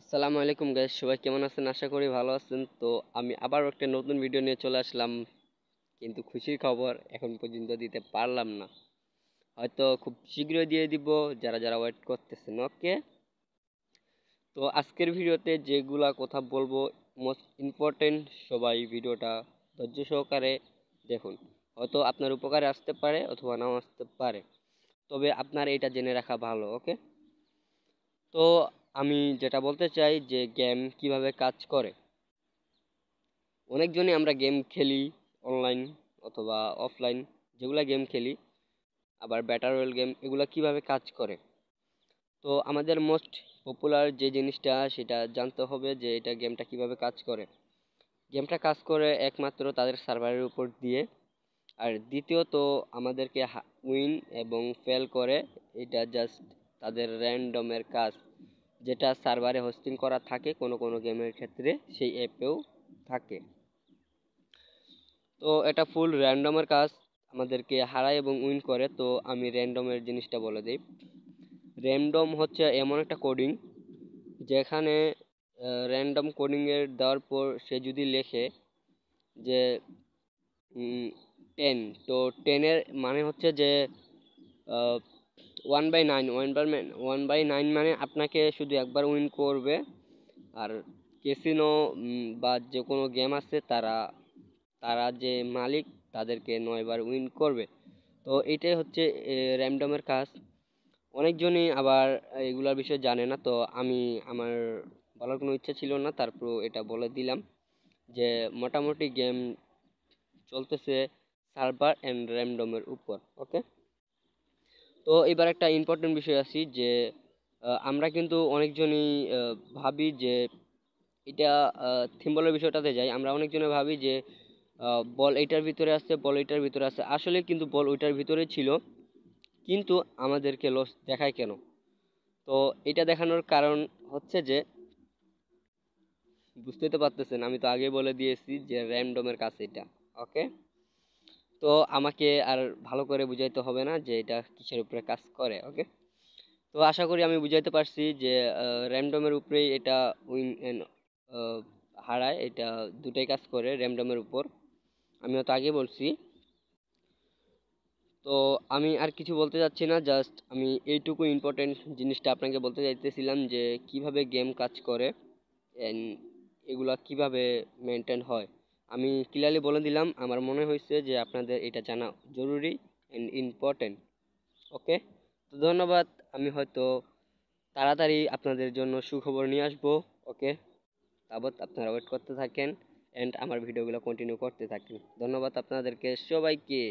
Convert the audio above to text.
আসসালামু আলাইকুম গ্যাস সবাই কেমন আছেন আশা করি ভালো আছেন তো আমি আবার একটা নতুন ভিডিও নিয়ে চলে আসলাম কিন্তু খুশির খবর এখন পর্যন্ত দিতে পারলাম না হয়তো খুব শীঘ্রই দিয়ে দিব যারা যারা ওয়েট করতেছেন ওকে তো আজকের ভিডিওতে যেগুলা কথা বলবো মোস্ট ইম্পর্টেন্ট সবাই ভিডিওটা ধৈর্য সহকারে দেখুন হয়তো আপনার উপকারে আসতে পারে অথবা নাও আসতে পারে তবে আপনার এটা জেনে রাখা ভালো ওকে তো আমি যেটা বলতে চাই যে গেম কিভাবে কাজ করে অনেকজনই আমরা গেম খেলি অনলাইন অথবা অফলাইন যেগুলো গেম খেলি আবার ব্যাটার রয়্যাল গেম এগুলো কিভাবে কাজ করে তো আমাদের মোস্ট পপুলার যে জিনিসটা সেটা জানতে হবে যে এটা গেমটা কিভাবে কাজ করে গেমটা কাজ করে একমাত্র তাদের সার্ভারের উপর দিয়ে আর দ্বিতীয়ত আমাদেরকে উইন এবং ফেল করে এটা জাস্ট তাদের র্যান্ডমের কাজ যেটা সার্ভারে হোস্টিং করা থাকে কোনো কোনো গেমের ক্ষেত্রে সেই অ্যাপেও থাকে তো এটা ফুল র্যান্ডমের কাজ আমাদেরকে হারায় এবং উইন করে তো আমি র্যান্ডমের জিনিসটা বলে দিই র্যান্ডম হচ্ছে এমন একটা কোডিং যেখানে র্যান্ডম কোডিংয়ের দেওয়ার পর সে যদি লেখে যে টেন তো টেনের মানে হচ্ছে যে one by nine one by one by nine মানে আপনাকে শুধু একবার উইন করবে আর ক্যাসিনো বা যে কোনো গেম আছে তারা তারা যে মালিক তাদেরকে নয়বার উইন করবে তো এটাই হচ্ছে র্যামডমের কাজ অনেকজনই আবার এগুলার বিষয়ে জানে না তো আমি আমার বলার কোনো ইচ্ছা ছিল না তারপর এটা বলে দিলাম যে মোটামুটি গেম চলতেছে সার্ভার অ্যান্ড র্যামডমের উপর ওকে তো এবার একটা ইম্পর্টেন্ট বিষয় আছি যে আমরা কিন্তু অনেকজনই ভাবি যে এটা থিম্বলের বিষয়টাতে যাই আমরা অনেকজনে ভাবি যে বল এইটার ভিতরে আসছে বল এইটার ভিতরে আসছে আসলে কিন্তু বল ওইটার ভিতরে ছিল কিন্তু আমাদেরকে লস দেখায় কেন তো এটা দেখানোর কারণ হচ্ছে যে বুঝতে তো পারতেছেন আমি তো আগে বলে দিয়েছি যে র্যান্ডমের কাছে এটা ওকে তো আমাকে আর ভালো করে বুঝাইতে হবে না যে এটা কিসের উপরে কাজ করে ওকে তো আশা করি আমি বুঝাইতে পারছি যে র্যান্ডমের উপরেই এটা উইন হারায় এটা দুটাই কাজ করে র্যান্ডমের উপর আমি তো আগে বলছি তো আমি আর কিছু বলতে চাচ্ছি না জাস্ট আমি এইটুকু ইম্পর্টেন্ট জিনিসটা আপনাকে বলতে চাইতেছিলাম যে কিভাবে গেম কাজ করে অ্যান্ড এগুলা কিভাবে মেনটেন হয় আমি ক্লিয়ারলি বলে দিলাম আমার মনে হয়েছে যে আপনাদের এটা জানা জরুরি অ্যান্ড ইম্পর্টেন্ট ওকে তো ধন্যবাদ আমি হয়তো তাড়াতাড়ি আপনাদের জন্য সুখবর নিয়ে আসবো ওকে তাবৎ আপনারা ওয়েট করতে থাকেন অ্যান্ড আমার ভিডিওগুলো কন্টিনিউ করতে থাকেন ধন্যবাদ আপনাদেরকে সবাইকে